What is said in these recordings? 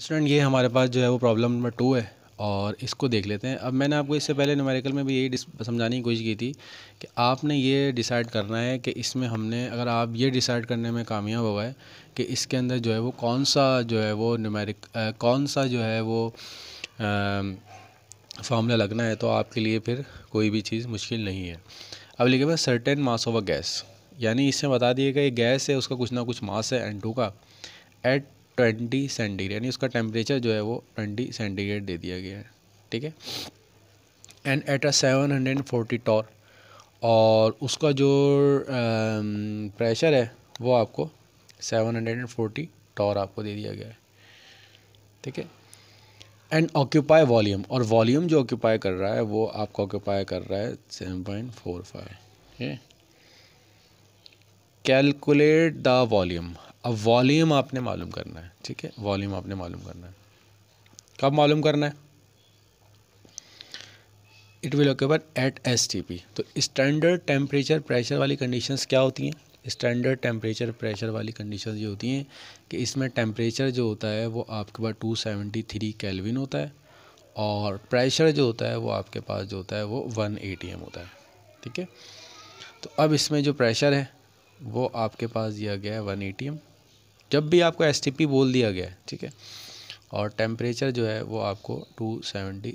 student ये हमारे पास जो है वो प्रॉब्लम नंबर टू है और इसको देख लेते हैं अब मैंने आपको इससे पहले न्यूमेरिकल में भी यही समझाने की कोशिश की थी कि आपने ये डिसाइड करना है कि इसमें हमने अगर आप ये डिसाइड करने में कामयाब हो गए कि इसके अंदर जो है वो कौन सा जो है वो न्यूमेरिक कौन सा जो है वो फार्मूला लगना है तो आपके लिए फिर कोई भी चीज़ मुश्किल नहीं है अब लिखे हुआ certain mass of a gas यानी इसमें बता दिए गए गैस है उसका कुछ ना कुछ मास है एन टू का एट ट्वेंटी सेंटीग्रेड यानी उसका टेम्परेचर जो है वो ट्वेंटी सेंटीग्रेड दे दिया गया है ठीक है and at a seven hundred forty torr और उसका जो प्रेशर है वो आपको seven hundred and forty torr आपको दे दिया गया है ठीक है एंड ऑक्यूपाई वॉल्यूम और वॉल्यूम जो ऑक्यूपाई कर रहा है वो आपको ऑक्यूपाई कर रहा है सेवन पॉइंट फोर फाइव ठीक है कैलकुलेट द वॉल्यूम अब वॉल्यूम आपने मालूम करना है ठीक है वॉल्यूम आपने मालूम करना है कब मालूम करना है it will occupy at S T P तो स्टैंडर्ड टेम्परेचर प्रेशर वाली कंडीशंस क्या होती हैं स्टैंडर्ड टेम्परेचर प्रेशर वाली कंडीशन ये होती हैं कि इसमें टेम्परेचर जो होता है वो आपके पास टू सेवेंटी थ्री कैलविन होता है और प्रेशर जो होता है वो आपके पास जो होता है वो वन ए टी एम होता है ठीक है तो अब इसमें जो प्रेशर है वो आपके पास दिया गया है वन ए टी एम जब भी आपको एस बोल दिया गया है ठीक है और टेम्परेचर जो है वो आपको 273 सेवेंटी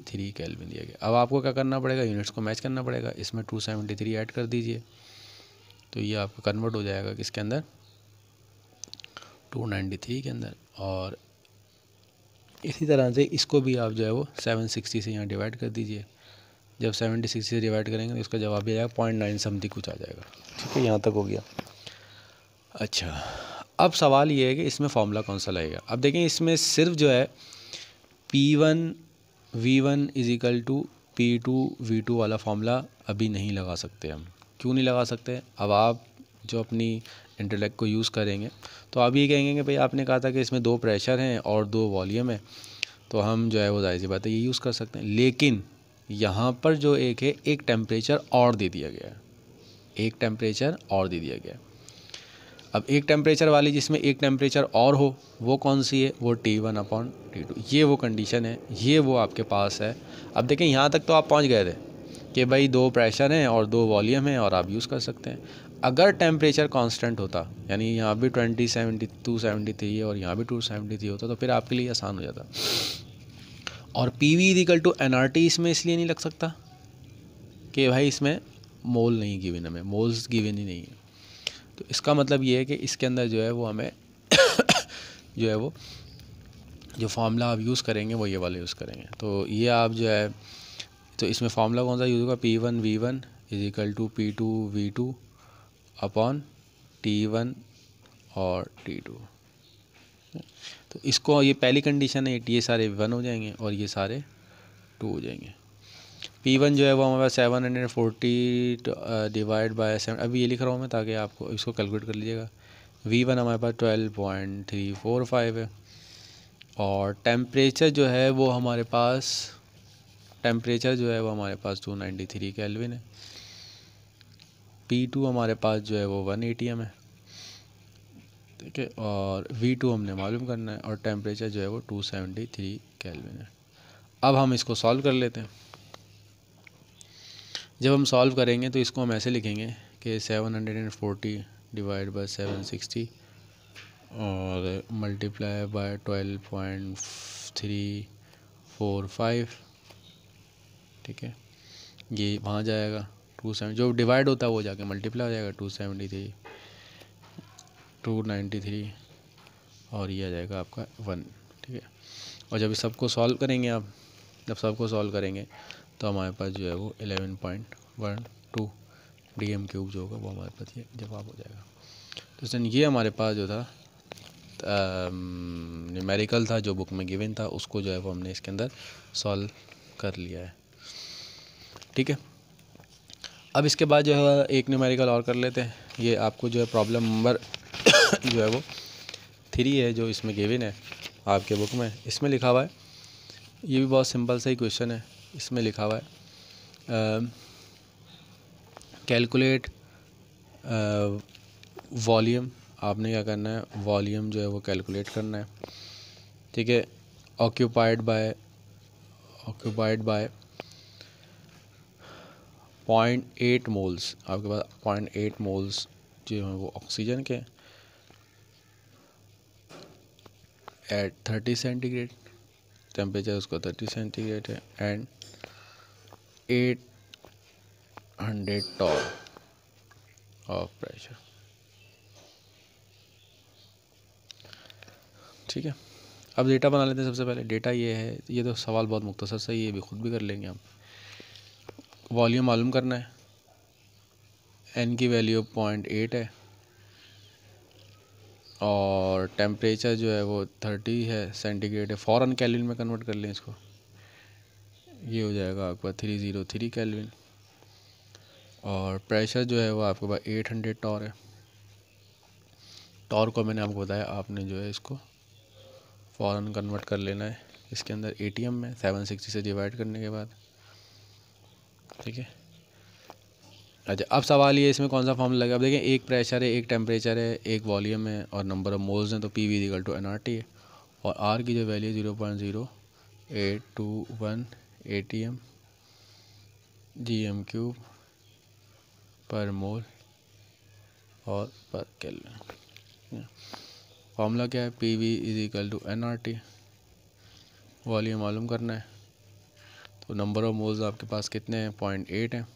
में दिया गया अब आपको क्या करना पड़ेगा यूनिट्स को मैच करना पड़ेगा इसमें 273 ऐड कर दीजिए तो ये आपका कन्वर्ट हो जाएगा किसके अंदर 293 के अंदर और इसी तरह से इसको भी आप जो है वो 760 से यहाँ डिवाइड कर दीजिए जब 760 से डिवाइड करेंगे तो इसका जवाब भी आ जाएगा पॉइंट नाइन समथिंग कुछ आ जाएगा ठीक है यहाँ तक हो गया अच्छा अब सवाल ये है कि इसमें फार्मूला कौन सा लगेगा अब देखें इसमें सिर्फ जो है P one V one is equal to P two V two वाला फार्मूला अभी नहीं लगा सकते हम क्यों नहीं लगा सकते अब आप जो अपनी इंटेलेक्ट को यूज़ करेंगे तो आप ये कहेंगे कि भाई आपने कहा था कि इसमें दो प्रेशर हैं और दो वॉल्यूम है तो हम जो है वो जाहिर सी बात है ये यूज़ कर सकते हैं लेकिन यहाँ पर जो एक है एक टेम्परेचर और दे दिया गया है एक टेम्परेचर और दे दिया गया है अब एक टेम्परेचर वाली जिसमें एक टेम्परेचर और हो वो कौन सी है वो T one upon T two ये वो कंडीशन है ये वो आपके पास है अब देखें यहाँ तक तो आप पहुँच गए थे कि भाई दो प्रेशर हैं और दो वॉल्यूम हैं और आप यूज़ कर सकते हैं अगर टेम्परेचर कांस्टेंट होता यानी यहाँ भी twenty seventy two seventy three है और यहाँ भी टू सेवेंटी थ्री होता तो फिर आपके लिए आसान हो जाता और P V is equal to N R T इसमें इसलिए नहीं लग सकता कि भाई इसमें मोल नहीं गिवन हमें मोल्स गिवन ही नहीं है तो इसका मतलब ये है कि इसके अंदर जो है वो हमें जो है वो जो फार्मूला आप यूज़ करेंगे वो ये वाला यूज़ करेंगे तो ये आप जो है तो इसमें फार्मूला कौन सा यूज़ होगा P one V one is equal to P two V two upon T one और टी टू तो इसको ये पहली कंडीशन है ये सारे वन हो जाएंगे और ये सारे टू हो जाएंगे पी वन जो है वो हमारे पास seven hundred forty divide by seven अभी ये लिख रहा हूँ मैं ताकि आपको इसको कैलकुलेट कर लीजिएगा वी वन हमारे पास twelve point three four five है और टेम्परेचर जो है वो हमारे पास टेम्परेचर जो है वो हमारे पास टू नाइन्टी थ्री कैलविन है पी टू हमारे पास जो है वो वन ए टी एम है ठीक है और वी टू हमने मालूम करना है और टेम्परेचर जो है वो टू सेवेंटी थ्री कैलविन है अब हम इसको सॉल्व कर लेते हैं जब हम सॉल्व करेंगे तो इसको हम ऐसे लिखेंगे कि seven hundred and forty divide by seven sixty और multiply by twelve point three four five ठीक है ये वहाँ जाएगा टू सेवन जो डिवाइड होता है वो जाके मल्टीप्लाई हो जाएगा two seventy three two ninety three और ये आ जाएगा आपका वन ठीक है और जब इस सबको सॉल्व करेंगे आप जब सबको सॉल्व करेंगे तो हमारे पास जो है वो eleven point one two D M cube जो होगा वो हमारे पास ये जवाब हो जाएगा तो सर ये हमारे पास जो था न्यूमेरिकल था जो बुक में गिवन था उसको जो है वो हमने इसके अंदर सॉल्व कर लिया है ठीक है अब इसके बाद जो है एक न्यूमेरिकल और कर लेते हैं ये आपको जो है प्रॉब्लम नंबर जो है वो थ्री है जो इसमें गिवन है आपके बुक में इसमें लिखा हुआ है ये भी बहुत सिंपल सा ही क्वेश्चन है इसमें लिखा हुआ है कैलकुलेट वॉल्यूम आपने क्या करना है वॉल्यूम जो है वो कैलकुलेट करना है ठीक है occupied by occupied by point eight moles आपके पास पॉइंट एट मोल्स जो हैं वो ऑक्सीजन के एट थर्टी सेंटीग्रेड टेम्परेचर उसका थर्टी सेंटीग्रेड है and eight hundred torr of pressure ठीक है अब डेटा बना लेते हैं सबसे पहले डेटा ये है ये तो सवाल बहुत मुख्तसर सा ये भी खुद भी कर लेंगे हम वॉल्यूम मालूम करना है एन की वैल्यू पॉइंट एट है और टेम्परेचर जो है वो थर्टी है सेंटीग्रेड है फ़ौरन कैलिन में कन्वर्ट कर लें इसको ये हो जाएगा आपके पास थ्री ज़ीरो थ्री कैलविन और प्रेशर जो है वो आपके पास एट हंड्रेड टॉर है टॉर को मैंने आपको बताया आपने जो है इसको फ़ौर कन्वर्ट कर लेना है इसके अंदर ए टी एम में सेवन सिक्सटी से डिवाइड करने के बाद ठीक है अच्छा अब सवाल ये इसमें कौन सा फॉर्म लगा अब देखें एक प्रेशर है एक टेम्परेचर है एक वॉल्यूम है और नंबर ऑफ मोल्स हैं तो P V is equal to N R T है और आर की जो value zero point zero eight two one A T M D M cube per mole और पर किल फॉर्मूला क्या है P V is equal to N R T volume मालूम करना है तो नंबर ऑफ मोल्स आपके पास कितने हैं पॉइंट एट हैं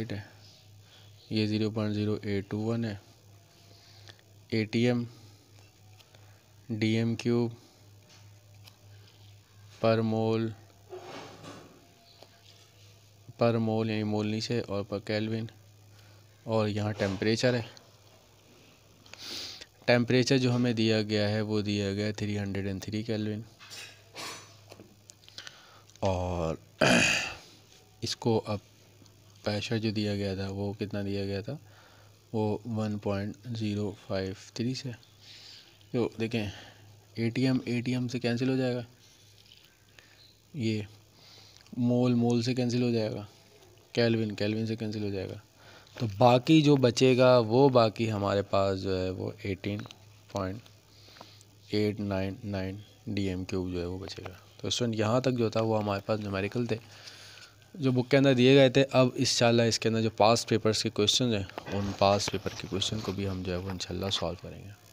एट है ये zero point zero eight two one है A T M D M cube per mole पर मोल यानी मोल नीचे और पर कैलविन और यहाँ टेम्परेचर है टेम्परेचर जो हमें दिया गया है वो दिया गया है three hundred and three kelvin और इसको अब प्रेशर जो दिया गया था वो कितना दिया गया था वो one point zero five three से तो देखें A T M A T M से कैंसिल हो जाएगा ये मोल मोल से कैंसिल हो जाएगा कैलविन कैलविन से कैंसिल हो जाएगा तो बाकी जो बचेगा वो बाकी हमारे पास जो है वो eighteen point eight nine nine D M cube जो है वो बचेगा तो स्टूडेंट यहाँ तक जो था वो हमारे पास न्यूमेरिकल थे जो बुक के अंदर दिए गए थे अब इंशाल्लाह इसके अंदर जो पास्ट पेपर्स के क्वेश्चन हैं उन पास्ट पेपर के क्वेश्चन को भी हम जो है वो इंशाल्लाह सॉल्व करेंगे